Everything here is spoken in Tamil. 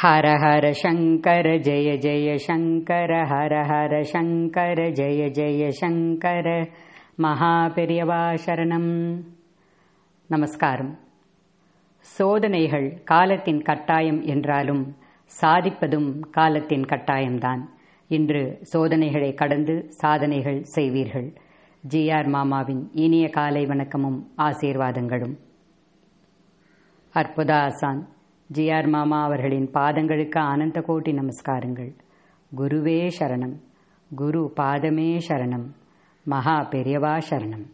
ஹர ஹர சங்கர ஜெய ஜெய சங்கர ஹர ஹர சங்கர ஜெய ஜெய சங்கர மகாபெரியவா பெரியவா சரணம் நமஸ்காரம் சோதனைகள் காலத்தின் கட்டாயம் என்றாலும் சாதிப்பதும் காலத்தின் கட்டாயம்தான் இன்று சோதனைகளை கடந்து சாதனைகள் செய்வீர்கள் ஜி ஆர் மாமாவின் இனிய காலை வணக்கமும் ஆசீர்வாதங்களும் அற்புதாசான் ஆசான் ஜிஆர் மாமா அவர்களின் பாதங்களுக்கு ஆனந்த கோட்டி நமஸ்காரங்கள் குருவே சரணம் குரு பாதமே சரணம் மகா பெரியவா சரணம்